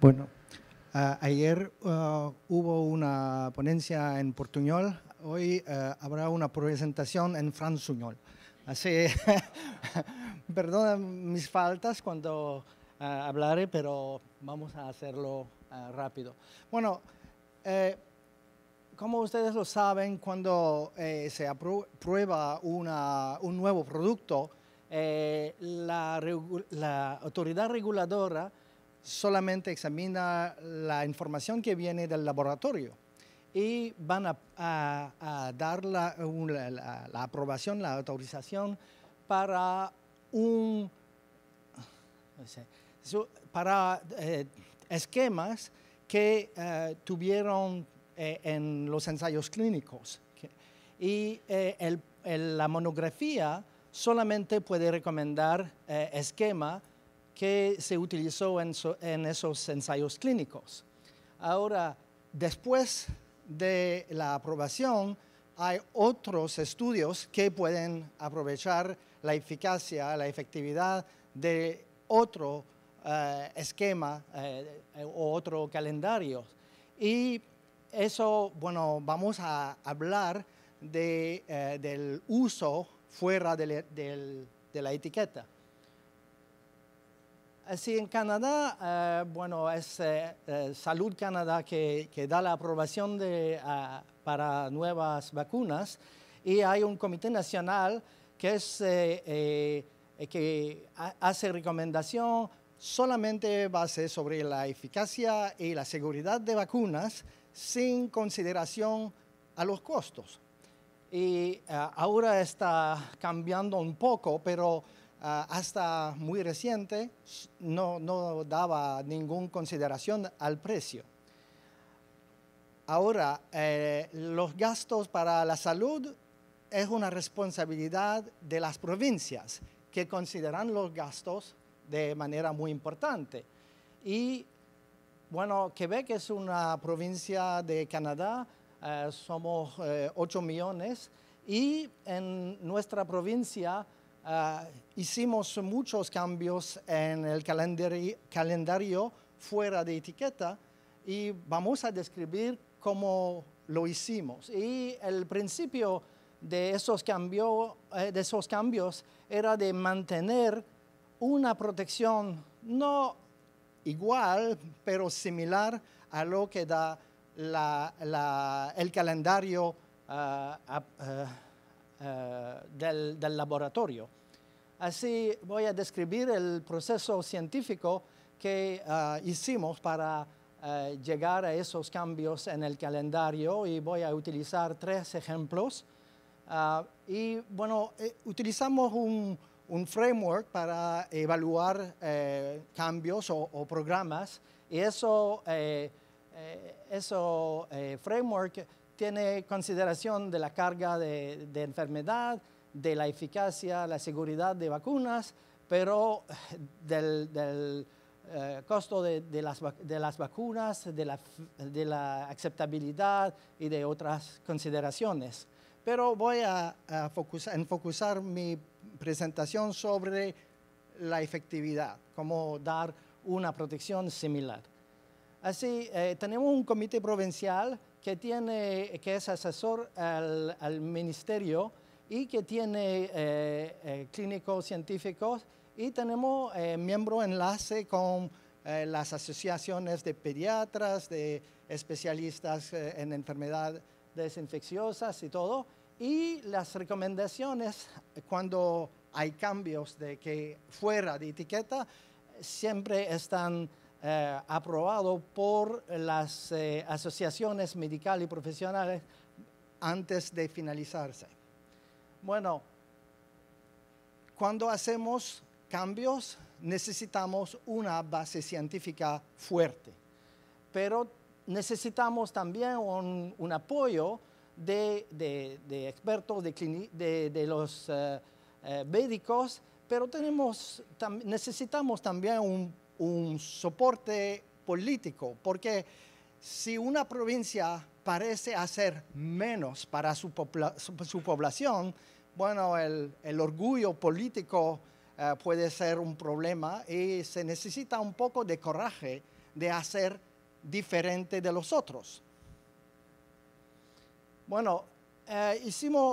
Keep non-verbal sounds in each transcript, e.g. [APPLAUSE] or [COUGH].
Bueno, ayer uh, hubo una ponencia en portuñol, hoy uh, habrá una presentación en franzuñol. Así, [LAUGHS] perdona mis faltas cuando uh, hablaré, pero vamos a hacerlo rápido. Bueno, eh, como ustedes lo saben, cuando eh, se aprueba un nuevo producto, eh, la, la, autoridad reguladora solamente examina la información que viene del laboratorio y van a, dar la, aprobación, la autorización para un para eh, esquemas que eh, tuvieron eh, en los ensayos clínicos. Y la monografía solamente puede recomendar esquema que se utilizó en, esos ensayos clínicos. Ahora, después de la aprobación, hay otros estudios que pueden aprovechar la eficacia, la efectividad de otro eh, esquema eh, o otro calendario. Y eso, bueno, vamos a hablar eh, del uso fuera de la etiqueta. Eh, sí, en Canadá, eh, bueno, es eh, Salud Canadá que, da la aprobación ah, para nuevas vacunas y hay un comité nacional que, hace recomendación solamente base sobre la eficacia y la seguridad de vacunas sin consideración a los costos. Y ahora está cambiando un poco, pero Ah, hasta muy reciente no, daba ninguna consideración al precio. Ahora, eh, los gastos para la salud es una responsabilidad de las provincias que consideran los gastos de manera muy importante. Y bueno, Quebec es una provincia de Canadá, eh, somos 8 eh, millones y en nuestra provincia Ah, hicimos muchos cambios en el calendario fuera de etiqueta y vamos a describir cómo lo hicimos. Y el principio de esos, cambios, eh, de esos cambios era de mantener una protección no igual, pero similar a lo que da el calendario ah, ah, eh, del, laboratorio. Así voy a describir el proceso científico que eh, hicimos para eh, llegar a esos cambios en el calendario y voy a utilizar tres ejemplos. y bueno, utilizamos un, framework para evaluar cambios o, programas y eso, eso framework tiene consideración de la carga de, enfermedad, de la eficacia, la seguridad de vacunas, pero eh, del, eh, costo de, las, vacunas, de la, aceptabilidad y de otras consideraciones. Pero voy a, enfocar mi presentación sobre la efectividad, cómo dar una protección similar. Así, eh, tenemos un comité provincial que, tiene, que es asesor al, al ministerio y que tiene eh, eh, clínicos científicos y tenemos eh, miembro enlace con las asociaciones de pediatras, de especialistas en enfermedades infecciosas y todo. Y las recomendaciones cuando hay cambios de que fuera de etiqueta siempre están eh, aprobado por las eh, asociaciones médicas y profesionales antes de finalizarse. Bueno, cuando hacemos cambios necesitamos una base científica fuerte, pero necesitamos también un, apoyo de, de, de, expertos, de, de los eh, médicos, pero tenemos, necesitamos también un un soporte político, porque si una provincia parece hacer menos para su, población, bueno, el, orgullo político eh, puede ser un problema y se necesita un poco de coraje de hacer diferente de los otros. Bueno, eh,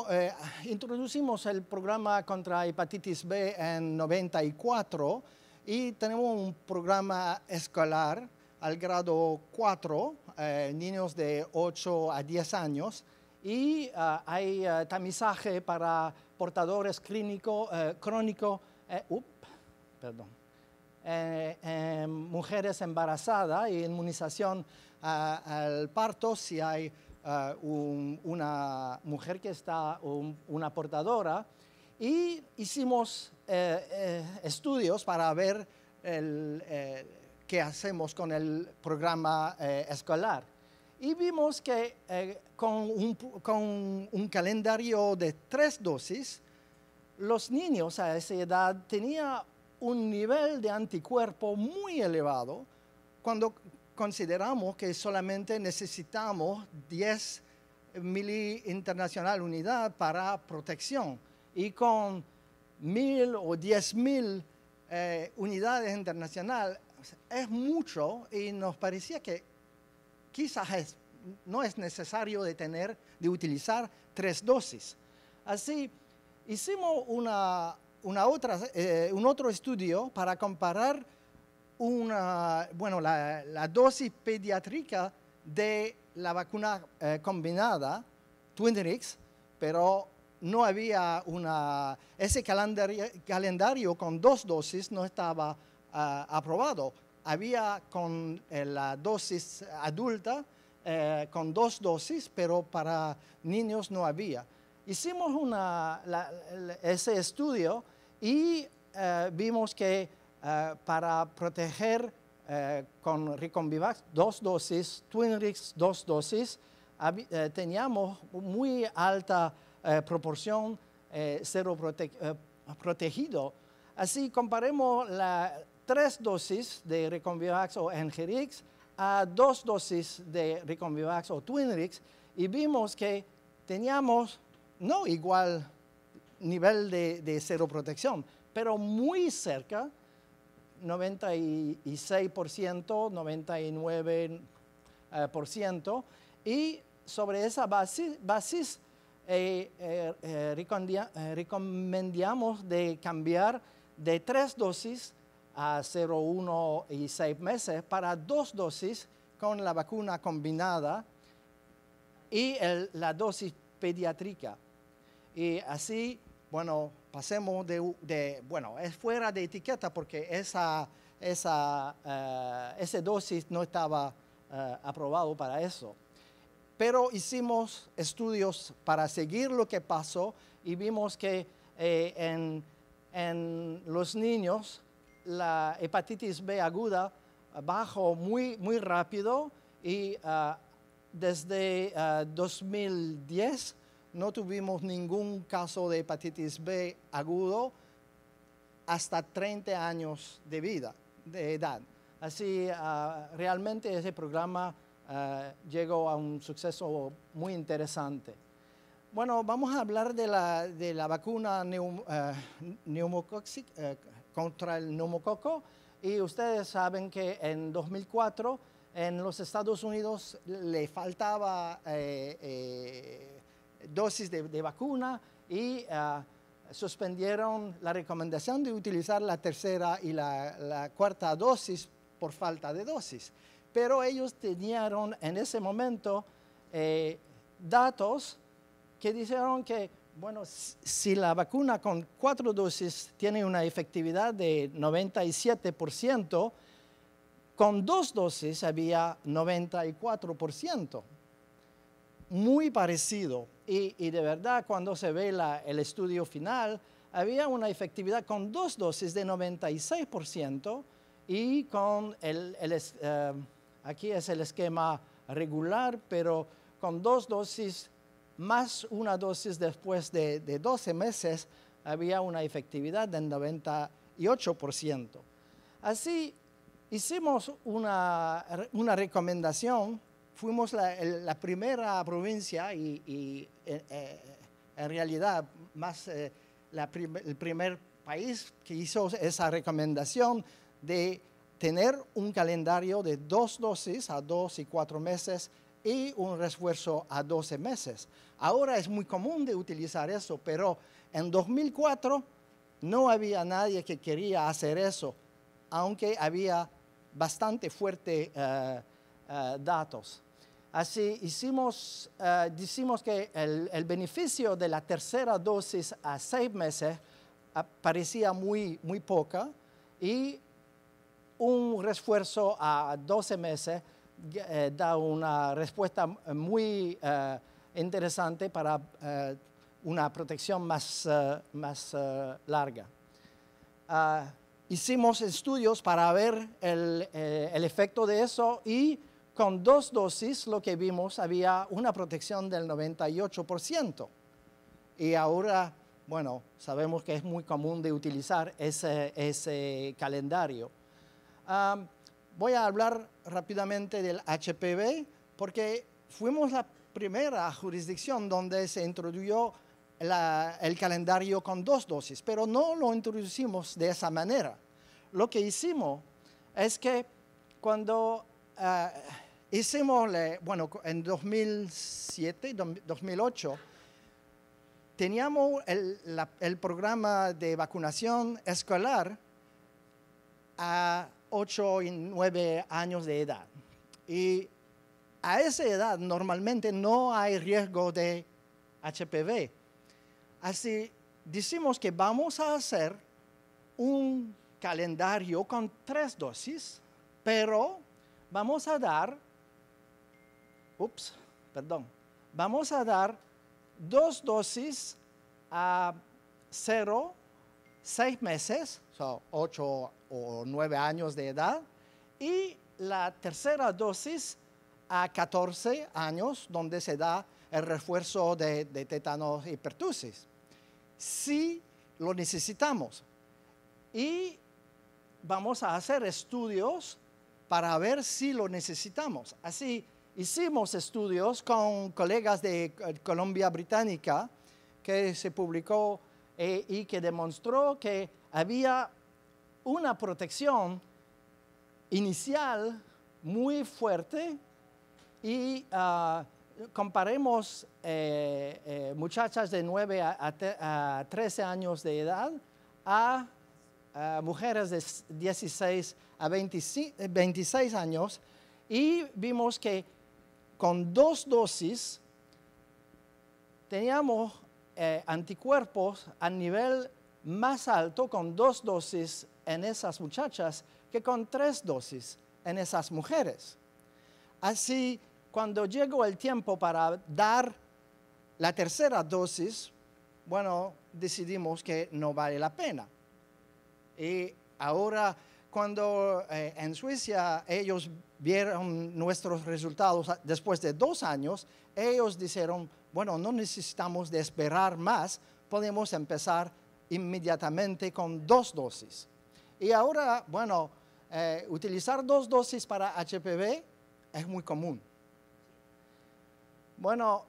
eh, introducimos el programa contra hepatitis B en 94 y tenemos un programa escolar al grado 4, eh, niños de 8 a 10 años, y eh, hay eh, tamizaje para portadores clínico, crónico, perdón, em, mujeres embarazadas y inmunización al parto si hay una mujer que está, una portadora, y hicimos eh, eh, estudios para ver eh, qué hacemos con el programa escolar. Y vimos que con un, calendario de tres dosis, los niños a esa edad tenían un nivel de anticuerpo muy elevado cuando consideramos que solamente necesitamos 10 mili internacional unidad para protección y con mil o diez mil eh, unidades internacionales es mucho y nos parecía que quizás no es necesario de de utilizar tres dosis. Así, hicimos una, una otra, eh, un otro estudio para comparar una, bueno, la, dosis pediátrica de la vacuna eh, combinada Twinrix, pero no había una, ese calendario, calendario con dos dosis no estaba ah, aprobado. Había con eh, la dosis adulta, eh, con dos dosis, pero para niños no había. Hicimos una, ese estudio y eh, vimos que para proteger con Reconvivax dos dosis, Twinrix dos dosis, teníamos muy alta eh, proporción eh, cero eh, protegido. Así comparemos las tres dosis de Reconvivax o Engerix a dos dosis de Reconvivax o Twinrix y vimos que teníamos no igual nivel de, de cero protección, pero muy cerca, 96%, 99%, y sobre esa base, basis eh, eh, eh, recomendamos de cambiar de tres dosis a 0, 1 y 6 meses para dos dosis con la vacuna combinada y la dosis pediátrica. Y así, bueno, pasemos de, bueno, es fuera de etiqueta porque esa, esa, dosis no estaba aprobada aprobado para eso pero hicimos estudios para seguir lo que pasó y vimos que eh, en, los niños la hepatitis B aguda eh, bajó muy, muy rápido y ah, desde 2010 ah, no tuvimos ningún caso de hepatitis B agudo hasta 30 años de vida, de edad. Así, ah, realmente ese programa eh, llegó a un suceso muy interesante. Bueno, vamos a hablar de la, de vacuna eh, eh, contra el neumococo y ustedes saben que en 2004 en los Estados Unidos le faltaba dosis de, vacuna y suspendieron la recomendación de utilizar la tercera y la, cuarta dosis por falta de dosis pero ellos tenían en ese momento eh, datos que dijeron que, bueno, si la vacuna con cuatro dosis tiene una efectividad de 97%, con dos dosis había 94%. Muy parecido. Y, de verdad, cuando se ve la, el estudio final, había una efectividad con dos dosis de 96% y con el, eh, Aquí es el esquema regular, pero con dos dosis más una dosis después de, 12 meses había una efectividad del 98%. Así hicimos una, una recomendación, fuimos la, primera provincia y, eh, eh, en realidad más eh, el primer país que hizo esa recomendación de tener un calendario de dos dosis a dos y cuatro meses y un refuerzo a 12 meses. Ahora es muy común de utilizar eso, pero en 2004 no había nadie que quería hacer eso, aunque había bastante fuerte eh, eh, datos. Así hicimos, eh, decimos que el, el, beneficio de la tercera dosis a seis meses ah, parecía muy, muy poca y un refuerzo a 12 meses eh, da una respuesta muy eh, interesante para eh, una protección más, larga. Ah, hicimos estudios para ver el, el, efecto de eso y con dos dosis lo que vimos había una protección del 98%. Y ahora, bueno, sabemos que es muy común de utilizar ese calendario voy a hablar rápidamente del HPV porque fuimos la primera jurisdicción donde se introdujo el calendario con dos dosis, pero no lo introducimos de esa manera. Lo que hicimos es que cuando ah, hicimos, bueno, en 2007, 2008, teníamos el, el programa de vacunación escolar a 8 y 9 años de edad. Y a esa edad normalmente no hay riesgo de HPV. Así decimos que vamos a hacer un calendario con tres dosis, pero vamos a dar, ups, perdón, vamos a dar dos dosis a cero, seis meses so, 8 o 9 años de edad. Y la tercera dosis a 14 años, donde se da el refuerzo de, de tétanos y Si lo necesitamos. Y vamos a hacer estudios para ver si lo necesitamos. Así hicimos estudios con colegas de eh, Colombia Británica que se publicó eh, y que demostró que había una protección inicial muy fuerte y ah, comparemos eh, eh, muchachas de 9 a, 13 años de edad a, mujeres de 16 a 26 años y vimos que con dos dosis teníamos eh, anticuerpos a nivel más alto con dos dosis en esas muchachas que con tres dosis en esas mujeres. Así, cuando llegó el tiempo para dar la tercera dosis, bueno, decidimos que no vale la pena. Y ahora, cuando eh, en Suiza ellos vieron nuestros resultados después de dos años, ellos dijeron, bueno, no necesitamos esperar más, podemos empezar inmediatamente con dos dosis. Y ahora, bueno, eh, utilizar dos dosis para HPV es muy común. Bueno,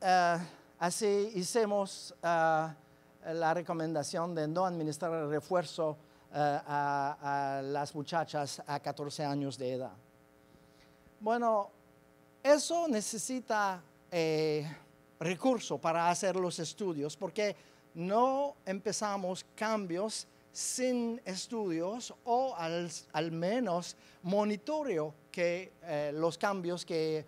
eh, así hicimos eh, la recomendación de no administrar el refuerzo a, las muchachas a 14 años de edad. Bueno, eso necesita recurso para hacer los estudios, porque no empezamos cambios sin estudios o al, menos monitoreo que eh, los cambios que eh,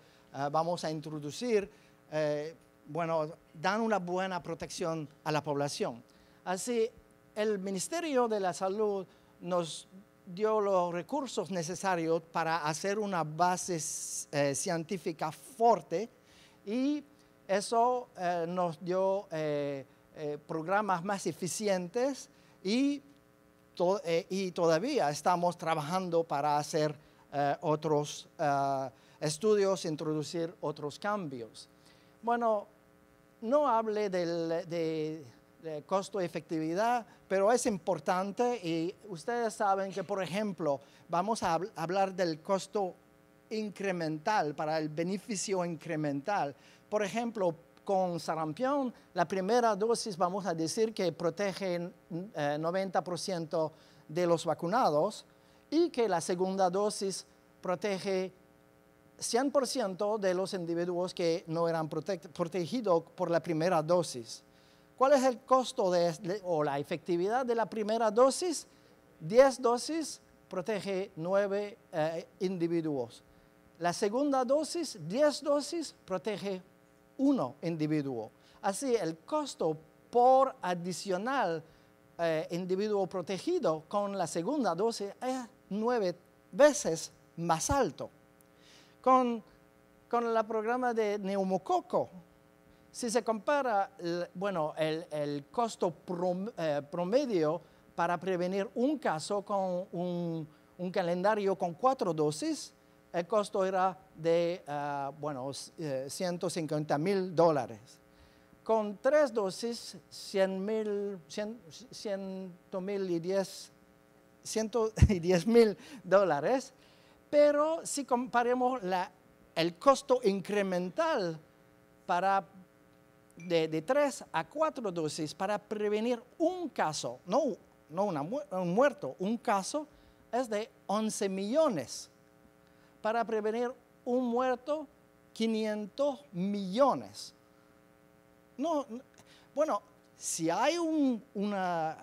vamos a introducir, eh, bueno, dan una buena protección a la población. Así, el Ministerio de la Salud nos dio los recursos necesarios para hacer una base científica fuerte y eso nos dio eh, programas más eficientes y, eh, y, todavía estamos trabajando para hacer eh, otros estudios, introducir otros cambios. Bueno, no hable del, de, de costo-efectividad, pero es importante y ustedes saben que, por ejemplo, vamos a hablar del costo incremental, para el beneficio incremental. Por ejemplo, con sarampión, la primera dosis vamos a decir que protege 90% eh, de los vacunados y que la segunda dosis protege 100% de los individuos que no eran protegidos por la primera dosis. ¿Cuál es el costo o la efectividad de la primera dosis? 10 dosis protege 9 eh, individuos. La segunda dosis, 10 dosis, protege uno individuo. Así, el costo por adicional eh, individuo protegido con la segunda dosis es nueve veces más alto. Con, el programa de neumococo, si se compara el, bueno, el, costo eh, promedio para prevenir un caso con un, un calendario con cuatro dosis, el costo era de, ah, bueno, 150 eh, mil dólares. Con tres dosis, 100 mil, 100 mil y 10 110 mil dólares, pero si comparemos la, el costo incremental para de, tres a cuatro dosis para prevenir un caso, no, no una, un muerto, un caso, es de 11 millones para prevenir un muerto, 500 millones. No, bueno, si hay un, una,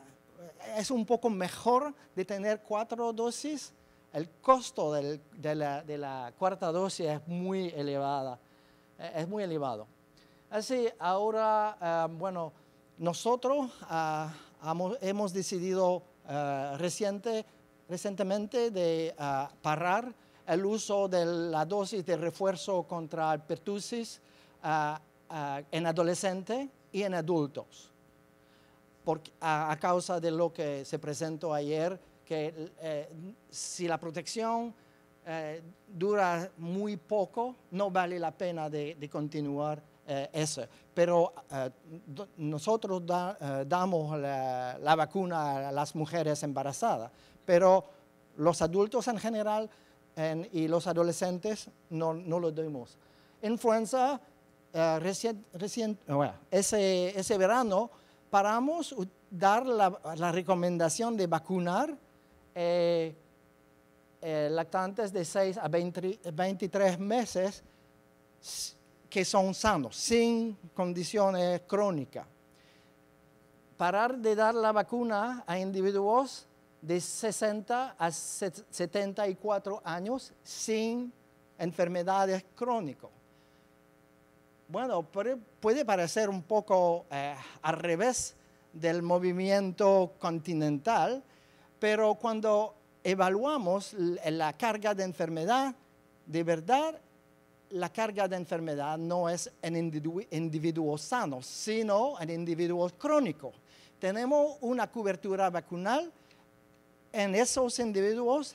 es un poco mejor de tener cuatro dosis, el costo de, la, cuarta dosis es muy elevada, e, es muy elevado. Así, ahora, eh, bueno, nosotros eh, hemos decidido eh, reciente, recientemente de parar el uso de la dosis de refuerzo contra el pertussis ah, ah, en adolescentes y en adultos, Porque, a, causa de lo que se presentó ayer, que eh, si la protección eh, dura muy poco, no vale la pena de, continuar eh, eso. Pero nosotros damos la, la, vacuna a las mujeres embarazadas, pero los adultos en general y los adolescentes no, no lo dimos. En Francia, ese, ese, verano paramos dar la, la recomendación de vacunar eh, eh, lactantes de 6 a 23 meses que son sanos, sin condiciones crónicas. Parar de dar la vacuna a individuos de 60 a 74 años sin enfermedades crónicas. Bueno, puede parecer un poco eh, al revés del movimiento continental, pero cuando evaluamos la carga de enfermedad, de verdad la carga de enfermedad no es en individuos sanos, sino en individuos crónicos. Tenemos una cobertura vacunal en esos individuos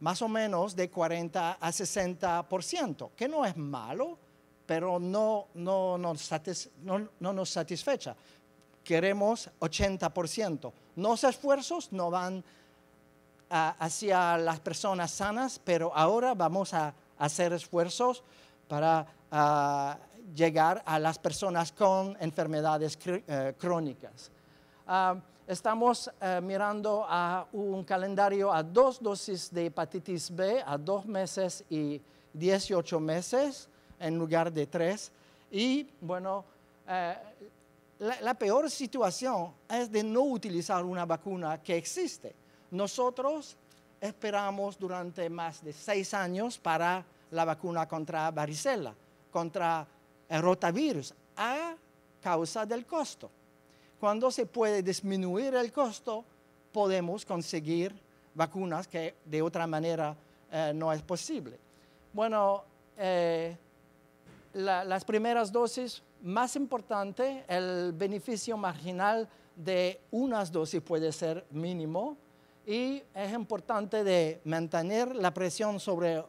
más o menos de 40 a 60%, que no es malo, pero no, no, nos satisfecha. Queremos 80%. Los esfuerzos no van hacia las personas sanas, pero ahora vamos a hacer esfuerzos para ah, llegar a las personas con enfermedades eh, crónicas. Ah, estamos eh, mirando a un calendario a dos dosis de hepatitis B, a dos meses y 18 meses en lugar de tres. Y bueno, eh, la, peor situación es de no utilizar una vacuna que existe. Nosotros esperamos durante más de seis años para la vacuna contra varicela, contra rotavirus, a causa del costo cuando se puede disminuir el costo, podemos conseguir vacunas que de otra manera eh, no es posible. Bueno, eh, las primeras dosis, más importante, el beneficio marginal de unas dosis puede ser mínimo y es importante de mantener la presión sobre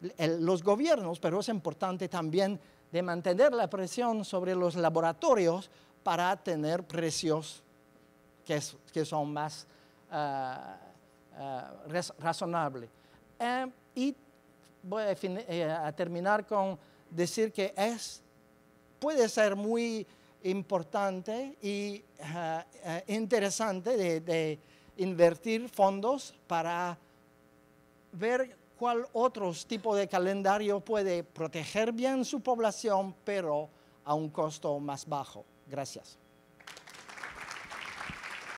eh, los gobiernos, pero es importante también de mantener la presión sobre los laboratorios para tener precios que, son más ah, ah, razonables. Em, y voy eh, a, terminar con decir que es, puede ser muy importante y ah, interesante de, invertir fondos para ver cuál otro tipo de calendario puede proteger bien su población, pero a un costo más bajo. Gracias.